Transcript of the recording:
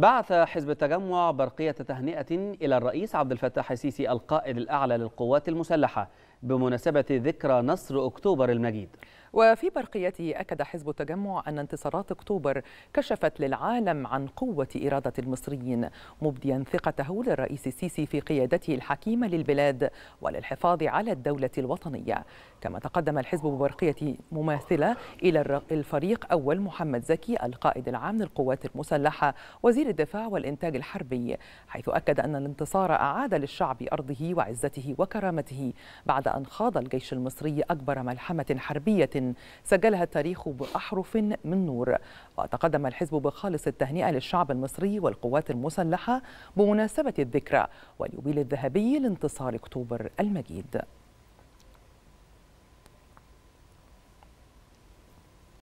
بعث حزب التجمع برقية تهنئة إلى الرئيس عبد الفتاح السيسي القائد الأعلى للقوات المسلحة بمناسبة ذكرى نصر أكتوبر المجيد وفي برقيته أكد حزب التجمع أن انتصارات أكتوبر كشفت للعالم عن قوة إرادة المصريين مبديا ثقته للرئيس السيسي في قيادته الحكيمة للبلاد وللحفاظ على الدولة الوطنية كما تقدم الحزب ببرقية مماثلة إلى الفريق أول محمد زكي القائد العام للقوات المسلحة وزير الدفاع والإنتاج الحربي حيث أكد أن الانتصار أعاد للشعب أرضه وعزته وكرامته بعد أن خاض الجيش المصري أكبر ملحمة حربية سجلها التاريخ باحرف من نور وتقدم الحزب بخالص التهنئه للشعب المصري والقوات المسلحه بمناسبه الذكرى واليوبيل الذهبي لانتصار اكتوبر المجيد